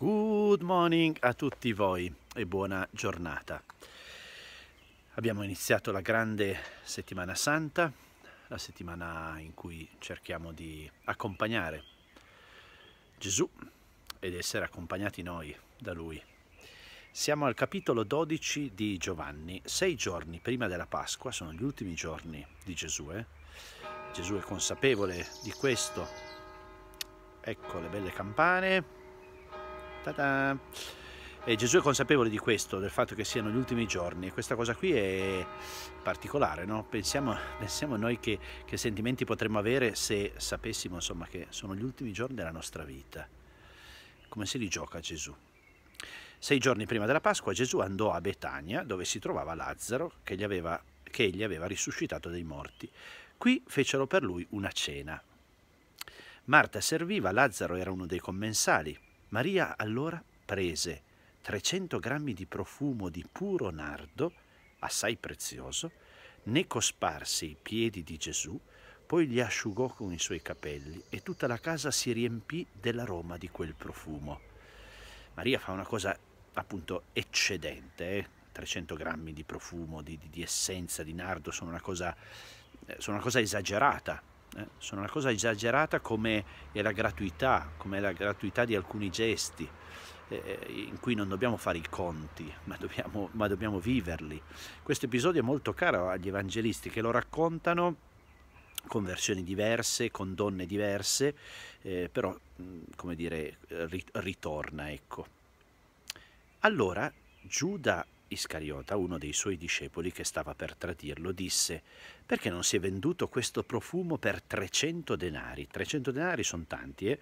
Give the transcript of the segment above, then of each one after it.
Good morning a tutti voi e buona giornata. Abbiamo iniziato la grande settimana santa, la settimana in cui cerchiamo di accompagnare Gesù ed essere accompagnati noi da Lui. Siamo al capitolo 12 di Giovanni, sei giorni prima della Pasqua, sono gli ultimi giorni di Gesù. Eh? Gesù è consapevole di questo. Ecco le belle campane, Ta-da. E Gesù è consapevole di questo, del fatto che siano gli ultimi giorni. questa cosa qui è particolare, no? pensiamo, pensiamo, noi che, che sentimenti potremmo avere se sapessimo insomma, che sono gli ultimi giorni della nostra vita. Come si rigioca Gesù? Sei giorni prima della Pasqua Gesù andò a Betania, dove si trovava Lazzaro, che, gli aveva, che egli aveva risuscitato dai morti. Qui fecero per lui una cena. Marta serviva, Lazzaro era uno dei commensali. Maria allora prese 300 grammi di profumo di puro nardo, assai prezioso, ne cosparse i piedi di Gesù, poi li asciugò con i suoi capelli e tutta la casa si riempì dell'aroma di quel profumo. Maria fa una cosa appunto eccedente, eh? 300 grammi di profumo, di, di, essenza di nardo sono una cosa, eh, sono una cosa esagerata, eh, sono una cosa esagerata come è la gratuità, come è la gratuità di alcuni gesti eh, eh, in cui non dobbiamo fare i conti, ma dobbiamo, ma dobbiamo viverli. Questo episodio è molto caro agli evangelisti che lo raccontano con versioni diverse, con donne diverse, eh, però, come dire, ritorna, ecco. Allora, Giuda Iscariota, uno dei suoi discepoli che stava per tradirlo, disse perché non si è venduto questo profumo per 300 denari? 300 denari sono tanti, eh?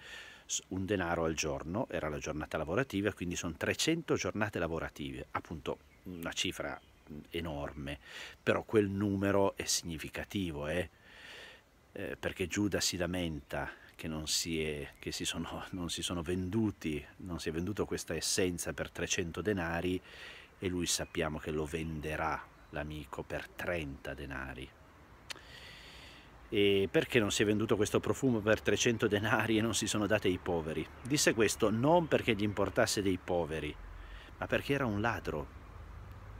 un denaro al giorno, era la giornata lavorativa, quindi sono 300 giornate lavorative, appunto una cifra mm, enorme, però quel numero è significativo, eh? Eh, perché Giuda si lamenta che, non si, è, che si sono, non si sono venduti, non si è venduto questa essenza per 300 denari e lui sappiamo che lo venderà l'amico per 30 denari. E perché non si è venduto questo profumo per 300 denari e non si sono date ai poveri? Disse questo non perché gli importasse dei poveri, ma perché era un ladro.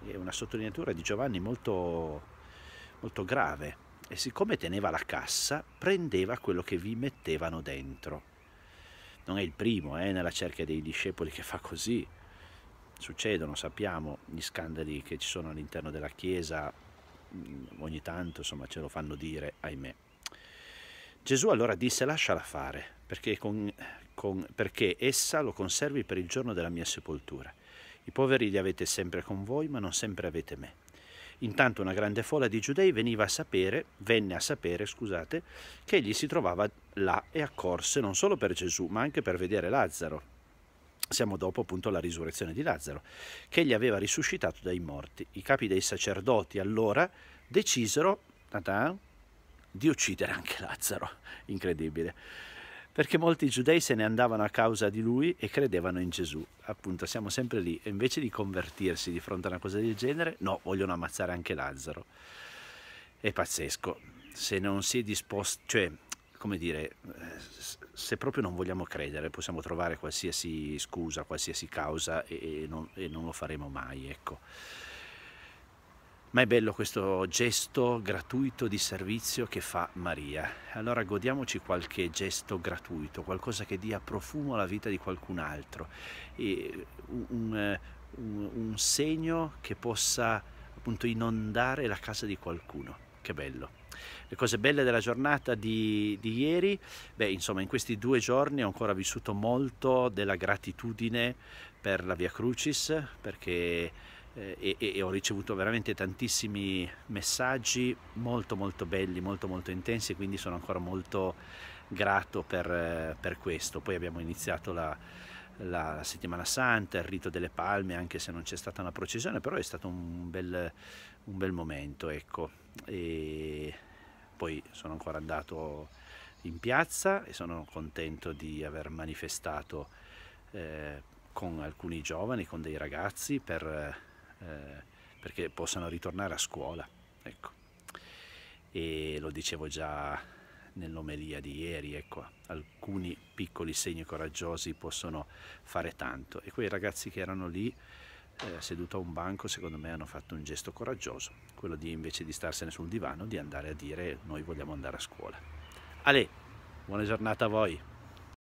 È una sottolineatura di Giovanni molto, molto grave. E siccome teneva la cassa, prendeva quello che vi mettevano dentro. Non è il primo eh, nella cerchia dei discepoli che fa così succedono, sappiamo gli scandali che ci sono all'interno della Chiesa, mm, ogni tanto insomma ce lo fanno dire, ahimè. Gesù allora disse lasciala fare perché, con, con, perché essa lo conservi per il giorno della mia sepoltura. I poveri li avete sempre con voi ma non sempre avete me. Intanto una grande folla di giudei veniva a sapere, venne a sapere, scusate, che egli si trovava là e accorse non solo per Gesù, ma anche per vedere Lazzaro, siamo dopo appunto la risurrezione di Lazzaro, che gli aveva risuscitato dai morti. I capi dei sacerdoti allora decisero di uccidere anche Lazzaro, incredibile, perché molti giudei se ne andavano a causa di lui e credevano in Gesù. Appunto siamo sempre lì, e invece di convertirsi di fronte a una cosa del genere, no, vogliono ammazzare anche Lazzaro. È pazzesco, se non si è disposti, cioè come dire, eh, se proprio non vogliamo credere possiamo trovare qualsiasi scusa, qualsiasi causa e non, e non lo faremo mai, ecco. Ma è bello questo gesto gratuito di servizio che fa Maria. Allora godiamoci qualche gesto gratuito, qualcosa che dia profumo alla vita di qualcun altro, un, un, un segno che possa appunto inondare la casa di qualcuno. Che bello! Le cose belle della giornata di, di ieri, beh insomma in questi due giorni ho ancora vissuto molto della gratitudine per la Via Crucis perché eh, e, e, e, ho ricevuto veramente tantissimi messaggi molto molto belli, molto molto intensi quindi sono ancora molto grato per, per questo. Poi abbiamo iniziato la, la, settimana santa, il rito delle palme anche se non c'è stata una processione però è stato un bel, un bel momento ecco. E poi sono ancora andato in piazza e sono contento di aver manifestato eh, con alcuni giovani, con dei ragazzi per, eh, perché possano ritornare a scuola. Ecco. E lo dicevo già nell'omelia di ieri, ecco, alcuni piccoli segni coraggiosi possono fare tanto. E quei ragazzi che erano lì eh, seduto a un banco, secondo me hanno fatto un gesto coraggioso, quello di invece di starsene sul divano, di andare a dire noi vogliamo andare a scuola. Ale, buona giornata a voi!